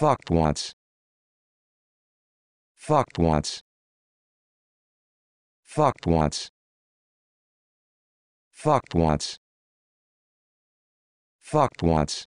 Fucked once. Fucked once. Fucked once. Fucked once. Fucked once.